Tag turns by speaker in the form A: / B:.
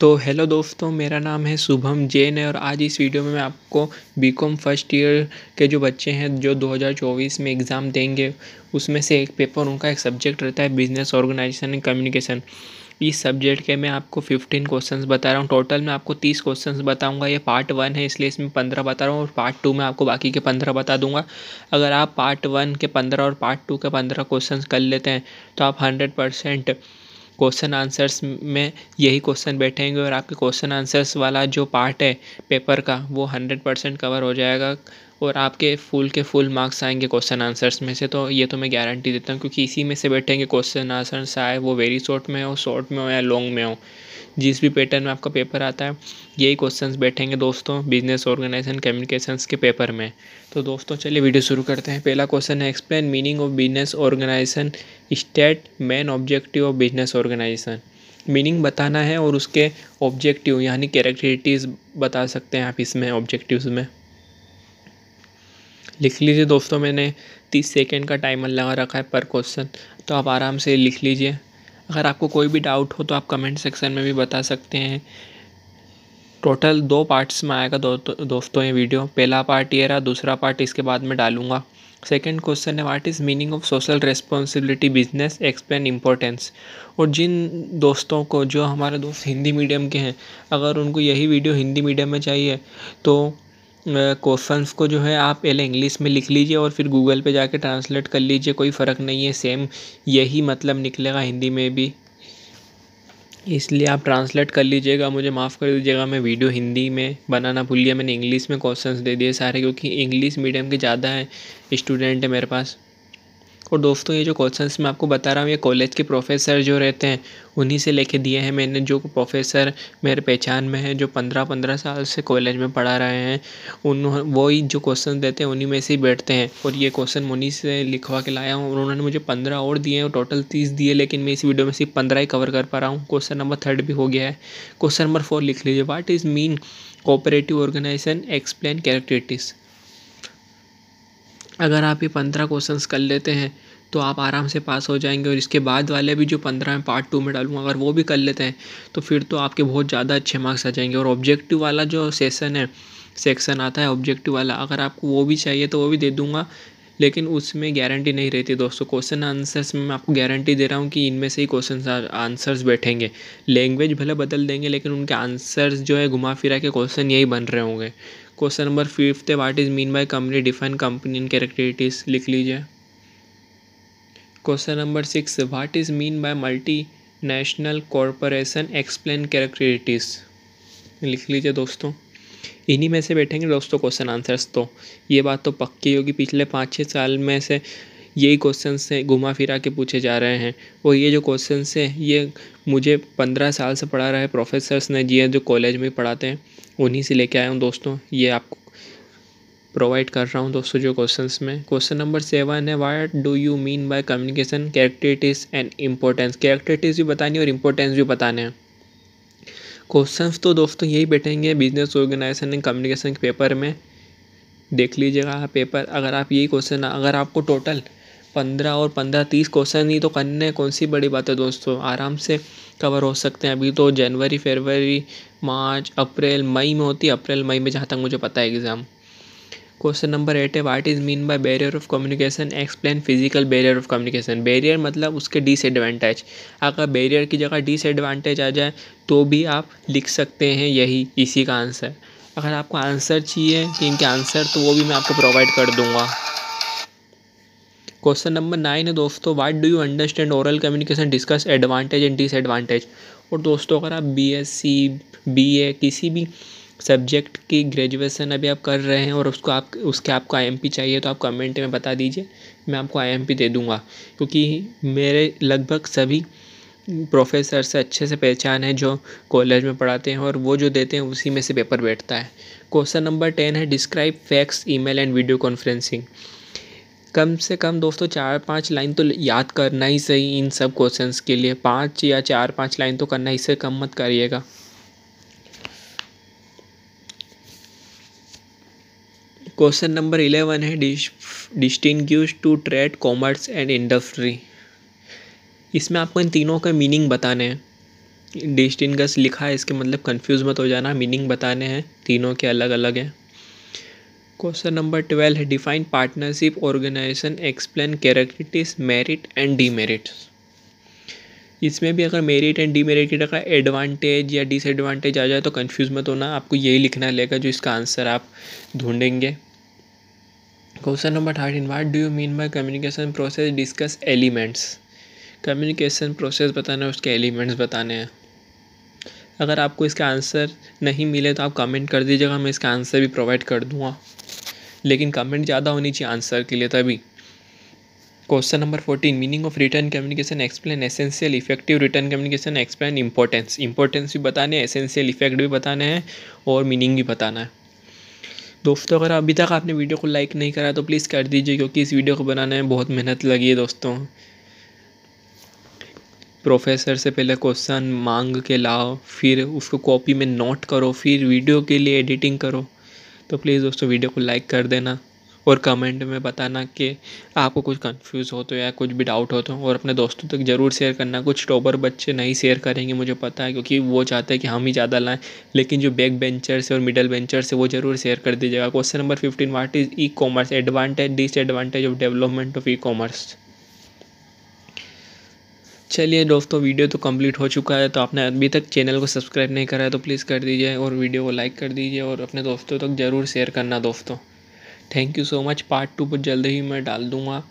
A: तो हेलो दोस्तों मेरा नाम है शुभम जैन है और आज इस वीडियो में मैं आपको बीकॉम फर्स्ट ईयर के जो बच्चे हैं जो 2024 में एग्ज़ाम देंगे उसमें से एक पेपर उनका एक सब्जेक्ट रहता है बिजनेस ऑर्गेनाइजेशन एंड कम्युनिकेशन इस सब्जेक्ट के मैं आपको फिफ्टीन क्वेश्चंस बता रहा हूँ टोटल मैं आपको तीस क्वेश्चंस बताऊंगा ये पार्ट वन है इसलिए इसमें पंद्रह बता रहा हूँ और पार्ट टू में आपको बाकी के पंद्रह बता दूंगा अगर आप पार्ट वन के पंद्रह और पार्ट टू के पंद्रह क्वेश्चंस कर लेते हैं तो आप हंड्रेड परसेंट क्वेश्चन आंसर्स में यही क्वेश्चन बैठेंगे और आपके क्वेश्चन आंसर्स वाला जो पार्ट है पेपर का वो हंड्रेड परसेंट कवर हो जाएगा और आपके फुल के फुल मार्क्स आएंगे क्वेश्चन आंसर्स में से तो ये तो मैं गारंटी देता हूँ क्योंकि इसी में से बैठेंगे क्वेश्चन आंसर्स आए वो वेरी शॉर्ट में हो शॉर्ट में हो या लॉन्ग में हो जिस भी पैटर्न में आपका पेपर आता है यही क्वेश्चंस बैठेंगे दोस्तों बिजनेस ऑर्गेनाइजेशन कम्युनिकेशंस के पेपर में तो दोस्तों चलिए वीडियो शुरू करते हैं पहला क्वेश्चन है explain meaning of business organisation state main objective of business organisation meaning बताना है और उसके ऑब्जेक्टिव यानी कैरेक्टरिटीज़ बता सकते हैं आप इसमें ऑब्जेक्टिव में लिख लीजिए दोस्तों मैंने तीस सेकेंड का टाइमर लगा रखा है पर क्वेश्चन तो आप आराम से लिख लीजिए अगर आपको कोई भी डाउट हो तो आप कमेंट सेक्शन में भी बता सकते हैं टोटल दो पार्ट्स में आएगा दो, दो, तो- दोस्तों ये वीडियो पहला पार्ट ये रहा दूसरा पार्ट इसके बाद में डालूंगा सेकेंड क्वेश्चन है what is meaning of social responsibility business explain importance और जिन दोस्तों को जो हमारे दोस्त हिंदी मीडियम के हैं अगर उनको यही वीडियो हिंदी मीडियम में चाहिए तो क्वेश्चंस को जो है आप पहले इंग्लिश में लिख लीजिए और फिर गूगल पे जाके ट्रांसलेट कर लीजिए कोई फ़र्क नहीं है सेम यही मतलब निकलेगा हिंदी में भी इसलिए आप ट्रांसलेट कर लीजिएगा मुझे माफ़ कर दीजिएगा मैं वीडियो हिंदी में बनाना भूल गया मैंने इंग्लिश में क्वेश्चंस दे दिए सारे क्योंकि इंग्लिश मीडियम के ज़्यादा हैं स्टूडेंट है मेरे पास और दोस्तों तो ये जो क्वेश्चंस मैं आपको बता रहा हूँ ये कॉलेज के प्रोफेसर जो रहते हैं उन्हीं से लेके दिए हैं मैंने जो प्रोफेसर मेरे पहचान में है जो पंद्रह पंद्रह साल से कॉलेज में पढ़ा रहे हैं उन वही जो क्वेश्चन देते हैं उन्हीं में से ही बैठते हैं और ये क्वेश्चन उन्हीं से लिखवा के लाया हूँ उन्होंने मुझे पंद्रह और दिए हैं टोटल तीस दिए लेकिन मैं इस वीडियो में सिर्फ पंद्रह ही कवर कर पा रहा हूँ क्वेश्चन नंबर थर्ड भी हो गया है क्वेश्चन नंबर फोर लिख लीजिए what is mean cooperative organisation explain characteristics अगर आप ये पंद्रह क्वेश्चंस कर लेते हैं तो आप आराम से पास हो जाएंगे और इसके बाद वाले भी जो पंद्रह में पार्ट टू में डालूँगा अगर वो भी कर लेते हैं तो फिर तो आपके बहुत ज़्यादा अच्छे मार्क्स आ जाएंगे और ऑब्जेक्टिव वाला जो सेसन है सेक्शन आता है ऑब्जेक्टिव वाला अगर आपको वो भी चाहिए तो वो भी दे दूँगा लेकिन उसमें गारंटी नहीं रहती दोस्तों क्वेश्चन आंसर्स में मैं आपको गारंटी दे रहा हूँ कि इनमें से ही क्वेश्चन आंसर्स बैठेंगे लैंग्वेज भले बदल देंगे लेकिन उनके आंसर्स जो है घुमा फिरा के क्वेश्चन यही बन रहे होंगे क्वेश्चन नंबर फिफ्थ है what is mean by company define company in characteristics लिख लीजिए question number six what is mean by multi national corporation explain characteristics लिख लीजिए दोस्तों इन्हीं में से बैठेंगे दोस्तों क्वेश्चन आंसर्स तो ये बात तो पक्की होगी पिछले पाँच छः साल में से यही क्वेश्चन से घुमा फिरा के पूछे जा रहे हैं और ये जो क्वेश्चन से ये मुझे पंद्रह साल से पढ़ा रहा है प्रोफेसर्स ने जी जो कॉलेज में पढ़ाते हैं उन्हीं से लेके आया हूँ दोस्तों ये आपको प्रोवाइड कर रहा हूँ दोस्तों जो क्वेश्चंस में क्वेश्चन नंबर सेवन है what do you mean by communication characteristics and importance characteristics भी बतानी और इम्पोर्टेंस भी बताने हैं क्वेश्चंस तो दोस्तों यही बैठेंगे बिजनेस ऑर्गेनाइजेशन एंड कम्युनिकेशन के पेपर में देख लीजिएगा पेपर अगर आप यही क्वेश्चन अगर आपको टोटल पंद्रह और पंद्रह तीस क्वेश्चन ही तो करने कौन सी बड़ी बात है दोस्तों आराम से कवर हो सकते हैं अभी तो जनवरी फरवरी मार्च अप्रैल मई में होती है अप्रैल मई में जहाँ तक मुझे पता है एग्ज़ाम क्वेश्चन नंबर एट है what is mean by barrier of communication explain physical barrier of communication barrier मतलब उसके डिसएडवांटेज अगर बैरियर की जगह डिसएडवांटेज आ जाए तो भी आप लिख सकते हैं यही इसी का आंसर अगर आपको आंसर चाहिए कि इनके आंसर तो वो भी मैं आपको प्रोवाइड कर दूँगा क्वेश्चन नंबर नाइन है दोस्तों what do you understand oral communication discuss advantage and disadvantage और दोस्तों अगर आप B S C B A किसी भी सब्जेक्ट की ग्रेजुएसन अभी आप कर रहे हैं और उसको आप उसके आपको आई एम पी चाहिए तो आप कमेंट में बता दीजिए मैं आपको आई एम पी दे दूँगा क्योंकि मेरे लगभग सभी प्रोफेसर से अच्छे से पहचान है जो कॉलेज में पढ़ाते हैं और वो जो देते हैं उसी में से पेपर बैठता है क्वेश्चन नंबर टेन है describe fax email and video conferencing कम से कम दोस्तों चार पाँच लाइन तो याद करना ही सही इन सब क्वेश्चंस के लिए पाँच या चार पाँच लाइन तो करना इससे कम मत करिएगा क्वेश्चन नंबर इलेवन है distinguish to trade commerce and industry इसमें आपको इन तीनों का मीनिंग बताने हैं डिस्टिंगस लिखा है इसके मतलब कंफ्यूज मत हो जाना मीनिंग बताने हैं तीनों के अलग अलग हैं क्वेश्चन नंबर ट्वेल्व है डिफाइन पार्टनरशिप ऑर्गेनाइजेशन एक्सप्लेन कैरेक्टिस मेरिट एंड डीमेरिट इसमें भी अगर मेरिट एंड डीमेरिट की का एडवांटेज या डिसएडवांटेज आ जाए तो कंफ्यूज मत होना आपको यही लिखना लेगा जो इसका आंसर आप ढूंढेंगे question number thirteen what do you mean by communication process discuss elements communication process बताना है उसके एलिमेंट्स बताने हैं अगर आपको इसका आंसर नहीं मिले तो आप कमेंट कर दीजिएगा मैं इसका आंसर भी प्रोवाइड कर दूँगा लेकिन कमेंट ज़्यादा होनी चाहिए आंसर के लिए तभी question number fourteen meaning of written communication explain essential effective written communication explain importance importance भी बताने एसेंशियल इफेक्ट भी बताने हैं और मीनिंग भी बताना है दोस्तों अगर अभी तक आपने वीडियो को लाइक नहीं करा तो प्लीज़ कर दीजिए क्योंकि इस वीडियो को बनाने में बहुत मेहनत लगी है दोस्तों प्रोफेसर से पहले क्वेश्चन मांग के लाओ फिर उसको कॉपी में नोट करो फिर वीडियो के लिए एडिटिंग करो तो प्लीज़ दोस्तों वीडियो को लाइक कर देना और कमेंट में बताना कि आपको कुछ कंफ्यूज हो तो या कुछ भी डाउट हो तो और अपने दोस्तों तक ज़रूर शेयर करना कुछ टॉपर बच्चे नहीं शेयर करेंगे मुझे पता है क्योंकि वो चाहते हैं कि हम ही ज़्यादा लाएँ लेकिन जो बैक बेंचर्स और मिडल बेंचर है वो ज़रूर शेयर कर दीजिएगा question number fifteen what is E commerce advantage disadvantage of development of E commerce चलिए दोस्तों वीडियो तो कंप्लीट हो चुका है तो आपने अभी तक चैनल को सब्सक्राइब नहीं करा है तो प्लीज़ कर दीजिए और वीडियो को लाइक कर दीजिए और अपने दोस्तों तक ज़रूर शेयर करना दोस्तों thank you so much part two पर जल्द ही मैं डाल दूँगा